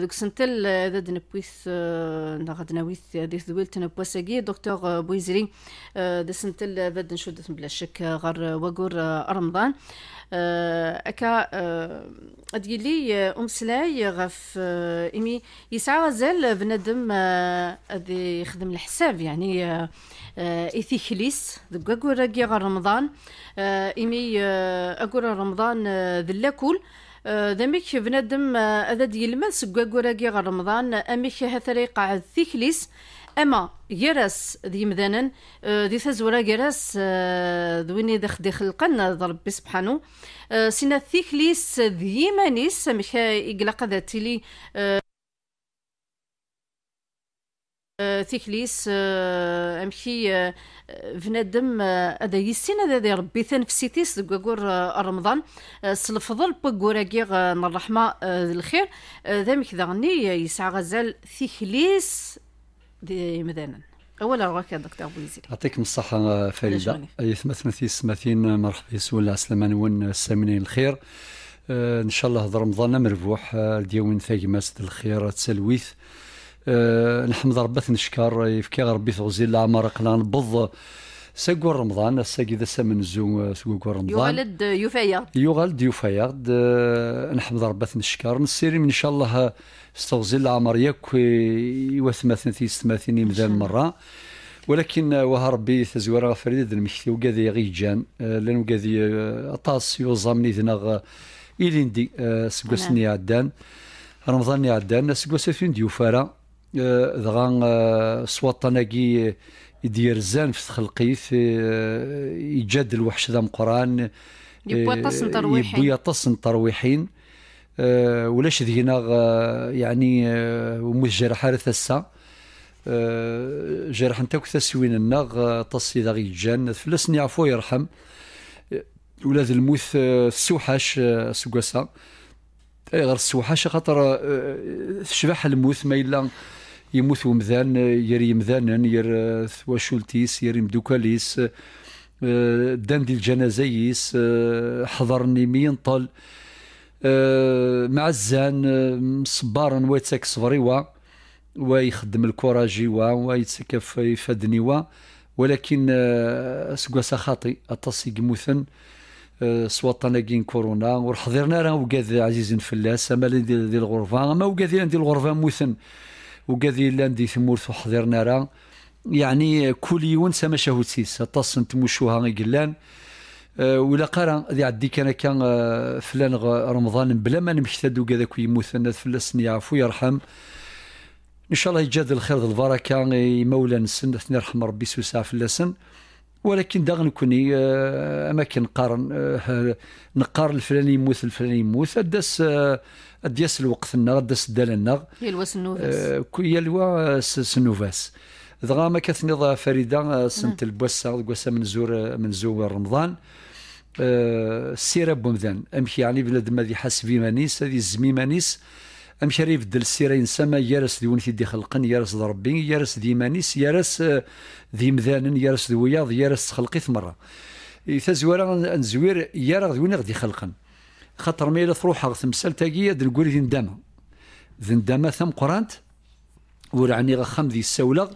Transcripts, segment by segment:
دوك سنتل ذا دنبويث نغد ناويث ديث ذويلت نبواساكي دكتور بويزري ذا سنتل ذا دنشود بلا شك غار وقور رمضان اكا اديلي سلاي غف امي يسعى غزال بنادم ذي يخدم الحساب يعني إثيكليس دقا قورا رمضان إمي أقول رمضان كل ذمك آه، بنادم هذا آه، ديلما سكوا كوراكي غير رمضان امك هاثري قاعد ثيكليس اما يرس ذي مذانا آه، ذي تزورا يرس ذويني دخ دي خلقنا ضرب سبحانه سينا ثيكليس ذي مانيس مش يقلق ذاتي لي ثيكليس امشي فنادم هذا يسين هذا ربي تنفسيتيس ديك رمضان سلفضل البوكوراكي من الرحمه الخير ذا غني يسعى غزال ثيكليس دي مدانا اولا رواك دكتور بويزيري يعطيكم الصحه فريده اي في سماثين مرحبا يسول سلمان نون السامنين الخير ان شاء الله هذا رمضان مربوح ديوين ماسد الخير تسلويث آه، نحمد ربي نشكر يفكي ربي تغزيل العمر قنا نبض ساقو رمضان الساقي ذا سمن زو ساقو رمضان يغلد يوفايا يغلد يوفايا آه، نحمد ربي نشكر نسيري ان شاء الله استغزيل العمر ياك يوثمثن في ستماثين مدان مره ولكن آه، وها ربي تزوير فريد المكتي وكاذي غيجان لان وكاذي طاس يوزامني ذنغ إليندي سكوسني نعم. عدان رمضان عدان سكوسفين ديوفارا آه، دغا آه، سواطناكي يدير زان في تخلقيث آه، يجاد الوحش ذا مقران يبوي طس ترويحين ولاش ذينا يعني ومش جرح حارث السا جرح نتاك تسوين الناغ طس اذا غيجان فلسني عفو يرحم ولاد الموث السوحاش سوكاسا اي غير السوحاش خاطر شبح الموث ما يلا يموت ومذان يري مذانا ير واشولتيس يري مدوكاليس آه، دان دي الجنازيس آه، حضرني مين مينطل آه، معزان صبارا ويتسك صفريوا ويخدم الكوراجيوا ويتسكف يفادنيوا ولكن سكواسا خاطي اتصي موثن سواطنا كين كورونا ورحضرنا راه وكاد عزيز فلاس اما ديال الغرفه اما وكاد ديال الغرفه موثن وقاد لان دي ثمورت وحضرنا راه يعني كل يوم سما شهود سيس اطاس نتمشوها يقلان آه، ولا قرا ذي عدي كان كان آه، فلان رمضان بلا ما نمشتد كو يموت الناس فلاس يعفو يرحم ان شاء الله يجاد الخير البركه مولا نسن يرحم ربي سوسع فلاسن ولكن داغ نكوني آه، اماكن قارن نقار الفلاني يموت الفلاني يموت اداس دياس الوقت لنا داس الدال يلوا سنوفاس آه، يلوا آه، سنوفاس دغا ما كتنض فريده آه، سنت البوسه البوسه من زور من زور رمضان السيره بومدان امشي يعني بلاد ما في مانيس هذه الزمي مانيس امشي ريف يبدل السيره انسما يارس ديون كي خلقن يارس ربي يارس ديمانيس يارس ذي مذان يارس ذوياض يارس خلقي ثمره تزوير نزوير يارا وين غادي خلقن خاطر ما الا تروح تمثال تاقية دنقولي ذي ندامة ذي ندامة ثم قرانت ورعني غخم ذي السولغ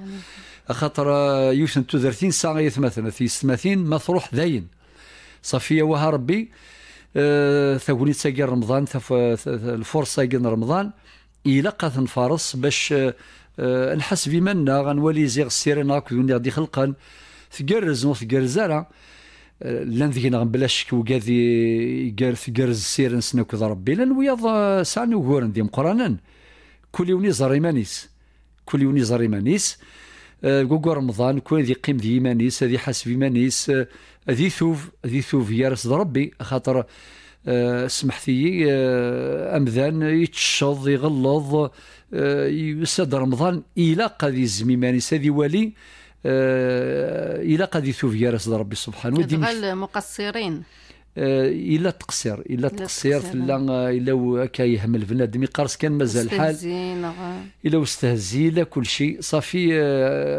خاطر يوشن تذرتين ساعة يثمثن في ستماثين ما تروح ذاين صفية وها ربي أه ثولي تساقي رمضان الفرصة قن رمضان إلا قاث نفارس باش أه, آه، نحس بمنا غنولي زيغ السيرين غاك ذي خلقا ثقرز وثقرز لان ذينا بلا شك وكادي يقارث يقارز السير نسنا وكذا ربي لان وياض آه، سعني وكورن ديم مقرانا كل يوم يزر ايمانيس كل يوم يزر ايمانيس كوكو آه، رمضان كون ذي قيم ذي ايمانيس ذي حاسب ايمانيس آه، ذي ثوف ذي ثوف يا يارس ربي خاطر سمحتي امذان يتشظ يغلظ يسد رمضان الى قاذي الزميمانيس ذي والي آه، الى قد يتوب راس ربي سبحانه ودي مقصرين آه، الا تقصير الا تقصير لا آه، الا هكا يهمل بنادم يقرص كان مازال الحال الا واستهزي الا كل شيء صافي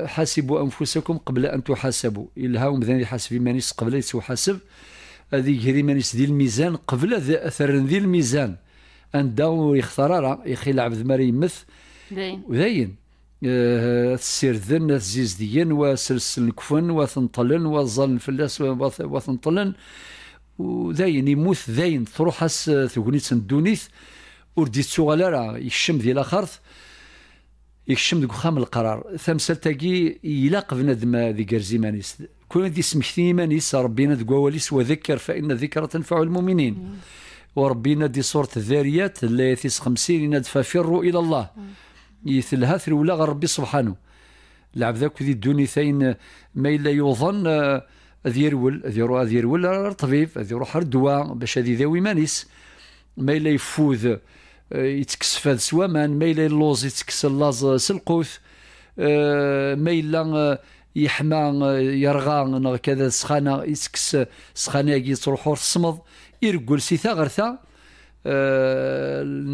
حاسبوا انفسكم قبل ان تحاسبوا هاو ذان يحاسب مانيس قبل حاسب هذه هذه مانيس ديال الميزان قبل اثر ذي الميزان ان داو يختار يخي العبد ما يمث وداين آه، السردن الزيزديين وسلسل كفن وثنطلن وظلن فلاس وثنطلن وذين يموت ذين تروح اس ثقنيت الدونيث وردي دي تسوغال راه يكشم دي لاخرث يشم ذي وخام القرار تمثال تاكي يلاق بنادم ذي كرزي مانيس كون ذي سمحتي مانيس ربينا ذي قواليس وذكر فان الذكرى تنفع المؤمنين وربينا دي صورة الذاريات اللي يثيس خمسين ندفع فروا الى الله يثلها ثرولا غير ربي سبحانه لعب ذاك ذي الدونيثين ما إلا يظن آه، اذ يرول اذ يروح اذ يرول الطبيب اذ يروح الدواء باش هذه ذاوي مانيس ما إلا يفوذ آه، يتكسف هذا سوامان ما إلا اللوز يتكس اللاز آه، سلقوث ما إلا يحمى يرغان كذا سخانة يتكس سخانة يتروحو الصمض يرقل سيثا غرثا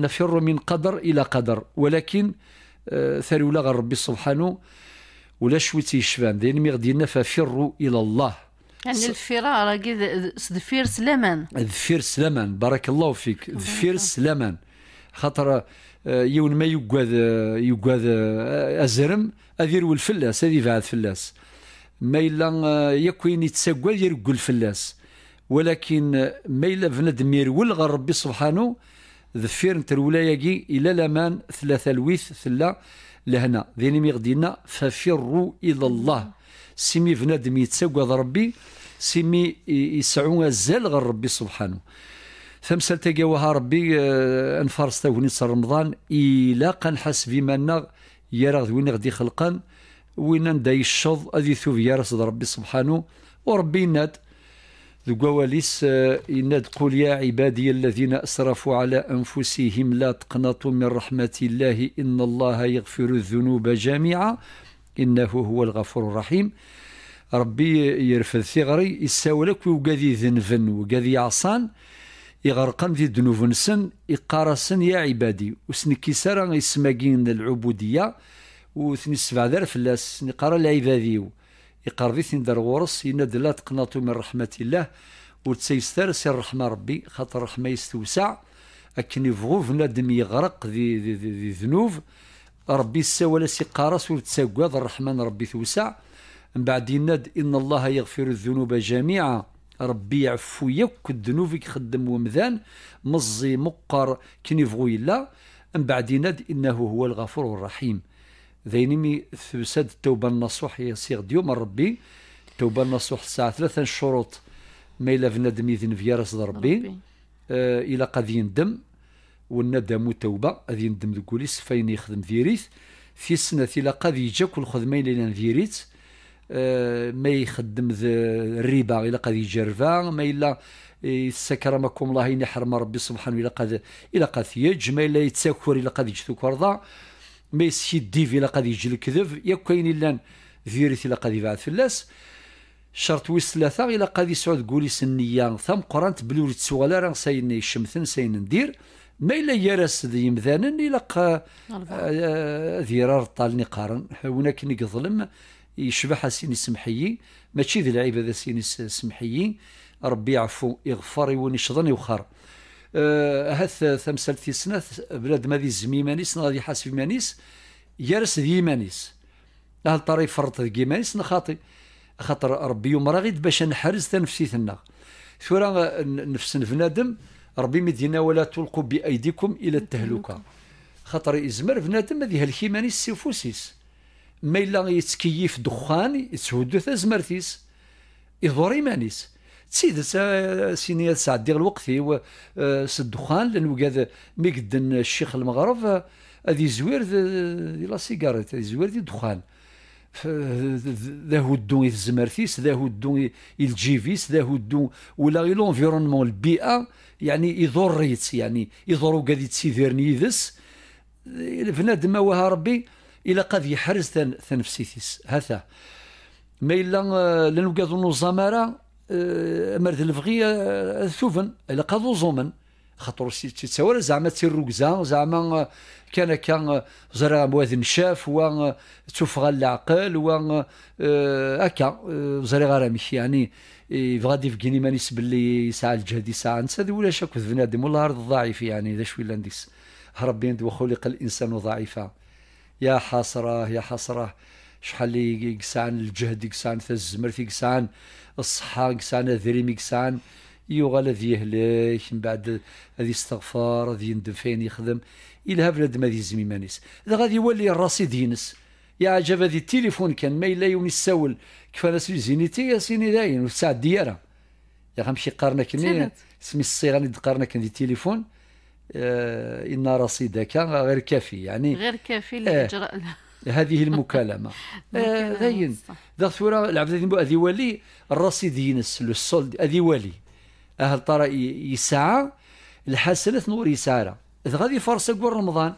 نفر من قدر إلى قدر ولكن ولا غير ربي سبحانه ولا شوي تيشفان داين مي غدينا ففروا الى الله يعني الفرار ذفير سلامان ذفير سلامان بارك الله فيك ذفير سلامان خاطر آه، يوم ما يقاد آه، يقاد آه، ازرم ادير والفلاس هذه بعد فلاس ما الا يكوين يتسقل يرقل الفلاس ولكن ما الا بنادم يرول غير ربي سبحانه ذفير نتا الولاياكي الى لمان ثلاثه لويث ثلا لهنا ذيني مي غدينا ففروا الى الله سيمي فنادم يتسوقد ربي سيمي يسعون زال غير ربي سبحانه تمثال تقاوها ربي آه، انفارس تاوني رمضان الى قنحس في منا راه وين غدي خلقان وين ندا يشض هذه ثوب يرى ربي سبحانه وربي ناد ذقواليس إناد قل يا عبادي الذين أسرفوا على أنفسهم لا تقنطوا من رحمة الله إن الله يغفر الذنوب جميعا إنه هو الغفور الرحيم ربي يرفد ثغري يساولك وقاذي ذنفن وقاذي عصان يغرقن ذي ذنوب سن يقارسن يا عبادي وسنكي سارا يسماقين العبودية وثني السبع دار فلاس نقرا العبادي يقرضيثين دار غورس يناد لا تقنطوا من رحمة الله وتسيستر سير رحمة ربي خاطر الرحمة يستوسع أكن يفغوف نادم يغرق ذي ذي ذي ذنوب ربي لا سي قارس وتساقاض الرحمن ربي توسع من بعد يناد إن الله يغفر الذنوب جميعا ربي يعفو يك الذنوب يخدم ومذان مزي مقر كنيفغو يلا من بعد يناد إنه هو الغفور الرحيم ذينمي ثبسد التوبة النصوح يا سيغ ديوم ربي التوبة النصوح الساعة ثلاثة الشروط ما إلا بنادم يذن في راس ربي آه الى قد يندم والندم والتوبة هذه يندم ذكوليس فين يخدم ذيريث في السنة الى قد يجا كل خدمة إلا ذيريث آه ما يخدم الربا الى قد يجا ما إلا يسكرمكم الله إني حرم ربي سبحانه الى قد الى قد يج ما إلا يتسكر الى قد يجتوك ورضا ما يسيديف الا قد يجي الكذب يا كاين الا فيريت الا قد يبعث فلاس شرط ويس ثلاثة إلا قد يسعود قوليس النية ثم قرانت بلي ولد سوالا راه ساين يشمثن ساين ندير ما إلا يرس ذي مذانا إلا آه، قا ذيرار طالني قارن هناك نك يشبح سيني سمحيي ماشي ذي العباد سيني سمحيي ربي يعفو يغفر يوني شظن يوخر هات تمثلت في سنة بلاد ما مانيس نغادي غادي يحاسب مانيس يرس ذي مانيس هاد الطريق فرط ذي مانيس نخاطي خاطر ربي يوم راغد باش نحرز تنفسي ثنا ثورا نفس فنادم ربي مدينا ولا تلقوا بأيديكم إلى التهلكة خاطر إزمر فنادم هذه الكيمانيس سيفوسيس ما إلا يتكيف دخان يتهدث أزمرتيس يضر إيمانيس تسيدس سينيا سعدي الوقت الدخان آه، لان وقاد مي قدن الشيخ المغرب هذه آه، زوير دي لا سيجاريت هذه زوير دي دخان ذا هو الدون الزمرتيس ذا هو الدون الجيفيس ذا هو الدون ولا غير لونفيرونمون البيئه يعني يضريت يعني يضروا قاد يتسيديرني يدس بنادم ما وها ربي الى قد يحرز تنفسيتيس هذا ما الا آه، لنقاد زمره آه، مرت الفغية سوفن آه، إلا قادو زومن خاطر تتصور زعما تسير ركزة زعما آه، كان كان زرع مواد شاف و تفغى العقل و هكا زرع غرامي يعني غادي في كيني مانيس باللي ساعة الجهد ساعة نسى ولا في بنادم والله عرض ضعيف يعني ذا شوي لانديس ربي وخلق الانسان ضعيفا يا حسره يا حسره شحال يقسان الجهد يقسان ثا الزمر يقسان الصحة يقسان أذريم يقسان يوغال هذي يهلك من بعد هذي يستغفر هذي يندم فين يخدم إلها ذي زمي زميمانيس إذا غادي يولي الرصيد ينس يا عجب هذي التليفون كان ما إلا يوم يسول كيف أنا زينيتي يا سيني داين يعني، وساعة ديالها يا غنمشي قارنا كني سمي الصيغة اللي دقارنا كان ذي التليفون آه إن رصيدك غير كافي يعني غير كافي آه. لإجراء آه هذه المكالمه غين آه، ذا ثورة العبد ذنبو أذي ولي الرصيد ينس لو سولد أذي ولي أهل طرا يسعى الحسنة نور يسعى إذا غادي فرصة قبل رمضان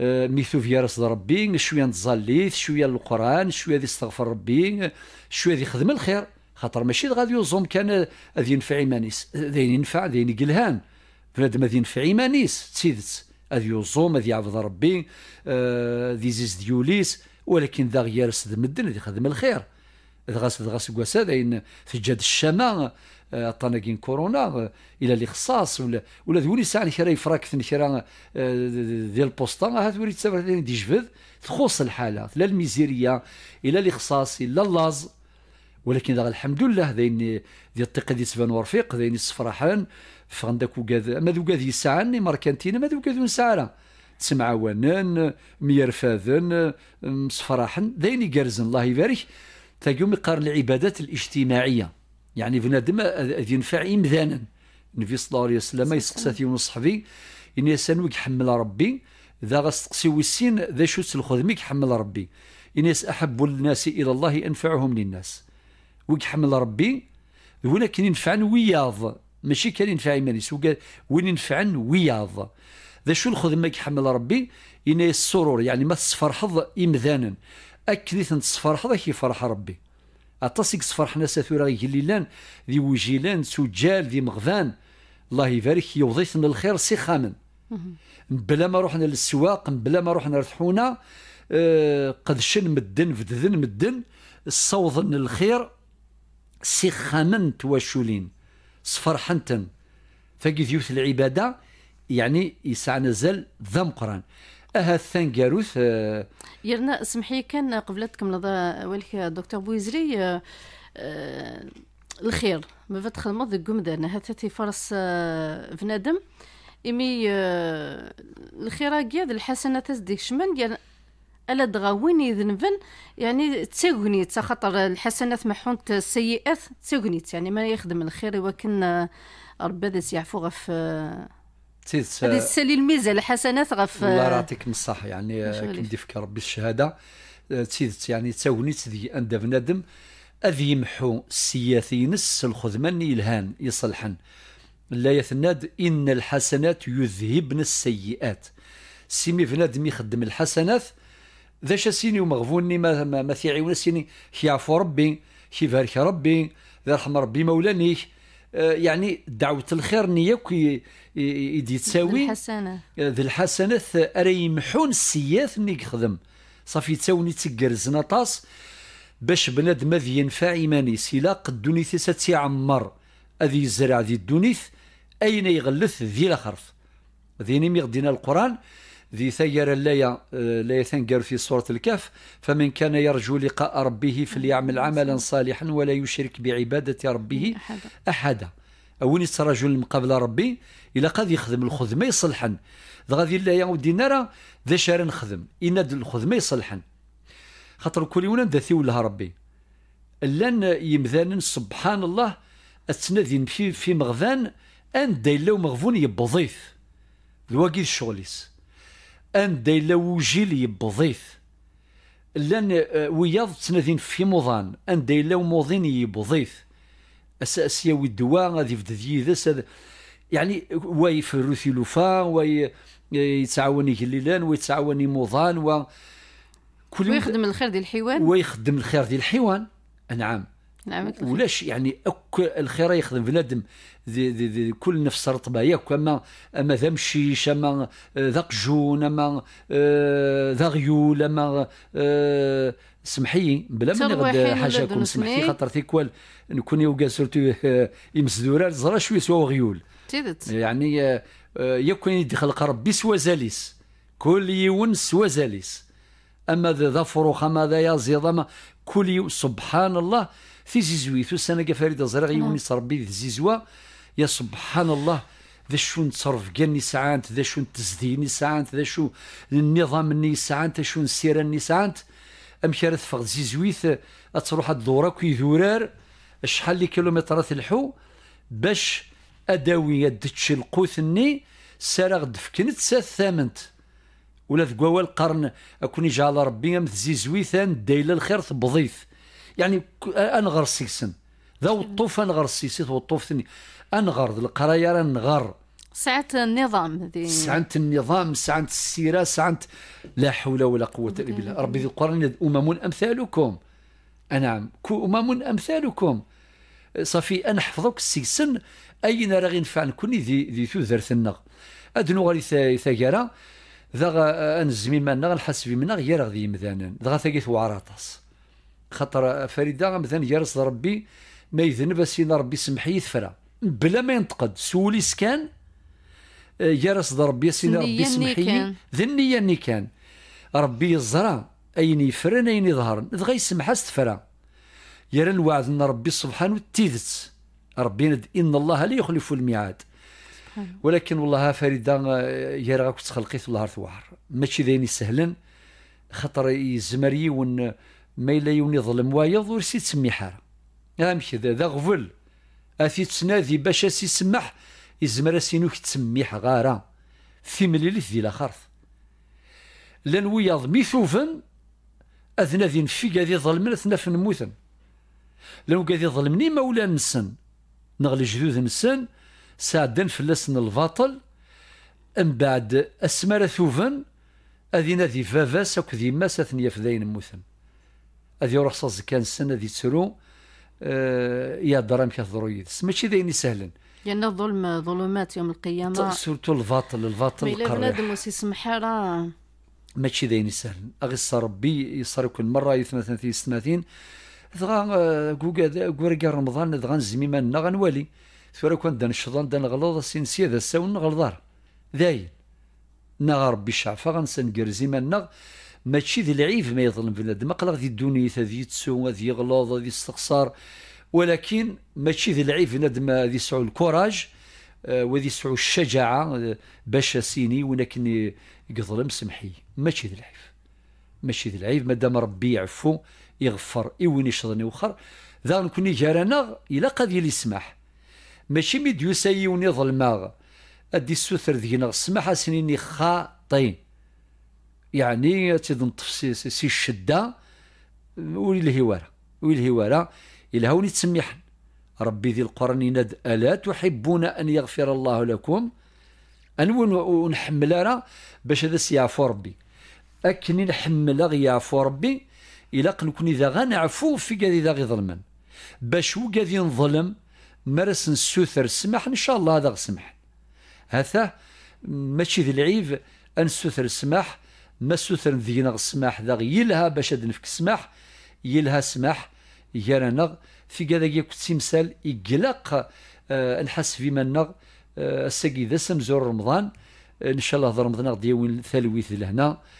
آه، ميثو في راس ربي شويه نتزليت شويه القران شويه ذي استغفر ربي شويه ذي خدم الخير خاطر ماشي غادي يوزم كان ذي ينفع ايمانيس آه، ذي ينفع ذي يقلهان بنادم ذي ينفع ايمانيس تسيدت اذ يصوم اذ يعبد ربي اذ آه، زيز ديوليس ولكن ذا غير سد مدن ذي خدم الخير غاس غاس كواسا داين تجاد الشمع كين آه، كورونا آه، الى اللي خصاص ولا ولا ذولي ساعه كرا فراك كرا ديال البوسطه هات ولي تسافر دي جفذ تخص الحاله لا الميزيريه الى اللي خصاص الى اللاز ولكن دغ الحمد لله ذين ديال الطيق ديال سبان ورفيق ذين الصفراحان فغندك وكاد ما ذو كاد يسعان ماركانتينا ما ذو ساعة تسمع تسمعوانان ميرفاذن مصفراحن ذين يقرزن الله يبارك تاقيوم يقارن العبادات الاجتماعيه يعني بنادم ينفع امذانا النبي صلى الله عليه وسلم يسقسى ثيون صحبي ان يسان حمل ربي ذا غسقسي وسين ذا شو تلخذ ميك حمل ربي ان يس احب الناس الى الله انفعهم للناس ويحمل ربي ولكن ينفعن وياض ماشي كان ينفع إيمانيس وين ينفعن وياض ذا شو الخدمة يحمل ربي إن السرور يعني ما حظ إمذانا أكني تنتصفرحض كي فرح ربي أتصيك سفرحنا ساثورا غيليلان ذي وجيلان سجال ذي مغفان الله يبارك يوضيثن الخير سي خامن بلا ما رحنا للسواق بلا ما رحنا رتحونا آه، قد شن مدن فدذن مدن صوضن الخير سخاما تواشلين سفرحنتن ثقيث يوث العبادة يعني يسعى نزل ذم قران اها الثانكاروث آه يرنا اسمحي كان قبلتكم لضا ولك دكتور بويزري آه، آه، الخير ما تخدموا ذي قمدان هاتاتي فرص فنادم آه، إمي الخيرة قياد الحسنة تزديك شمن الا دغاوين يذنبن يعني تساقنيت خاطر الحسنات محونت السيئات تساقنيت يعني ما يخدم الخير ولكن ربي هذا يعفو غف آه، هذه تسالي الميزه الحسنات غف آه، الله يعطيك من الصح يعني كي فيك ربي الشهاده آه، تيت يعني تاونيت ذي اند بنادم اذ يمحو السيات ينس الخذمان يلهان يصلحن لا يثناد ان الحسنات يذهبن السيئات سيمي بنادم يخدم الحسنات ذا شاسيني ومغفوني ما ما, ما ثيعيون سيني عفو ربي كيبارك ربي ذا رحم ربي مولاني آه يعني دعوة الخير نياك يدي تساوي الحسنة آه، ذي الحسنات أرى يمحون السياث اللي يخدم صافي تاوني تقرزنا طاس باش بنادم ذي ينفع ايمانيس الا قد دونيث عمر اذي يزرع ذي الدونيث اين يغلث ذي الاخرف ذي نيم يغدينا القران ذي سير لا آه، لا يثنقر في سورة الكهف فمن كان يرجو لقاء ربه فليعمل عملا صالحا ولا يشرك بعبادة ربه أحدا أوني رجل مقابل ربي إلا قد يخدم الخدمة يصلحن غادي لا يودي نرى ذا شار نخدم إن الخدمة يصلحن خاطر كل يوم ذا ثيولها ربي لن يمذان سبحان الله أتنادي في في مغذان أن دايلو مغفون يبضيف الواقي الشغليس ان دايلا وجيل يبضيث لان آه، وياض تنادين في موضان ان دايلا موضين يبضيث اساسيا ودوا غادي يفد ذيذس يعني واي فروثي لوفا آه، واي يتعاوني كليلان ويتعاوني موضان و كل ويخدم الخير ديال الحيوان ويخدم الخير ديال الحيوان نعم نعم ولاش يعني اك الخير يخدم بنادم دي دي دي كل نفس رطبه ياك اما اما ذا مشيش اما ذا قجون اما آه، ذا غيول اما آه، سمحي بلا ما نغد كون سمحي خاطر تيكوال نكون يوكا سورتو يمسدورا زرا شوي سوا غيول يعني آه، يكون يدخل ربي سوا زاليس كل يون سوا زاليس اما ذا فروخ اما ذا يا زيض كل يوم سبحان الله في زيزويت السنه فريد زرع نعم. يوم يتربي في زيزوا يا سبحان الله ذا شو نتصرف كان نسعانت ذا شو نتزدين نسعانت ذا شو النظام نسعانت شو نسير نسعانت امشي راه تفقد زيزويت تروح كي يدورار شحال لي كيلومترات الحو باش اداوي يدتش القوثني سارغ دفكنت سات ثامنت ولا قوال قرن اكون جعل ربي ام زيزويثان دايله الخير تبضيث يعني انغر سيسن ذو الطوف انغر ذو الطوف ثني انغر القرايه راه نغر ساعة النظام ذي ساعة النظام ساعة السيرة ساعة لا حول ولا قوة إلا بالله ربي ذي القرآن أمم أمثالكم نعم أمم أمثالكم صافي حفظوك السيسن أين راه غينفع نكون ذي ذي ثوذر النغ أدنو غالي ثاكارا ذا أن الزميل مالنا غنحس الحاسبي منا غير غادي يمذانا ذا ثاكيث وعراطاس خاطر فريده مثلا جالس ربي ما يذنب سينا ربي سمحي يثفرا بلا ما ينتقد سوليس آه، كان جالس ربي سينا ربي سمحي ذنيا ني كان ربي يزرى اين يفرن اين يظهر غي يسمح استفرا يا الوعد ان ربي سبحانه تيدت ربي ند ان الله لا يخلف الميعاد ولكن والله فريده يا راه كنت خلقيت الله ثوار ماشي ذيني سهلا خطر يزمري ون ما إلا يوني ظلم وايض ور سي تسمي حارة أمك ذا ذا غفل أثي تسنادي باش أسي سمح يزمر سينوك تسميح غارة في مليلث ذي لاخرث لن وياض مي ثوفن أذنا ذي نفي قاذي ظلمنا أثنا فنموثن لو قاذي ظلمني مولا نسن نغلي جذوذ نسن ساعدن فلسن الباطل من بعد أسمار ثوفن أذينا ذي فافاس أكو ذي ماس أثنيا فذين موثن هذه رخصة كان السنة ذي تسرو آه، يا درام كيهضروا يدس ماشي داين سهلا لان الظلم ظلمات يوم القيامه سورتو الباطل الباطل القريح الا بنادم وسيسمح راه ماشي داين سهلا اغيص ربي يصير كل مره يثنى في ستماثين ثغا كوكا كوركا رمضان ذغا نزمي مالنا غنوالي ثورا كون دان الشظان دان نغلط سين سيادة الساون نغلظار داين نا ربي الشعفة غنسن زي ماشي ذي العيب ما يظلم بنادم قلق ذي الدنيا غادي يتسو غادي يغلط غادي يستخسر ولكن ماشي ذي العيب بنادم ذي يسعو الكوراج آه، وذي سعو الشجاعه آه، باش سيني ولكن يظلم سمحي ماشي ذي العيب ماشي ذي العيب مادام ربي يعفو يغفر إيوين يشضني وخر ذا نكوني جارانا الا قد يلي سمح ماشي ميديو سيوني ظلماغ ادي السوثر نغ سمح سنيني خاطين يعني تيضنطف تفسي سي الشده ولي الهواره ولي الهواره هوني تسميحن ربي ذي القرآن يناد ألا تحبون أن يغفر الله لكم ان ونحمل راه باش هذا سي عفو ربي أكني نحمل غي عفو ربي إلا كنكون إذا غنعفو في قادي إذا غي ظلما باش هو قادي نظلم مارس نسوثر السماح إن شاء الله هذا غسمح هذا ماشي ذي العيب أن نسوثر السماح ما سوثرن ذينا السماح ذا يلها باش هاد نفك السماح يلها سماح يرانا في كذا يكون تمثال يقلق آه نحس في منا آه، الساقي ذا سمزور رمضان ان شاء الله رمضان غدي يوين ثالويث لهنا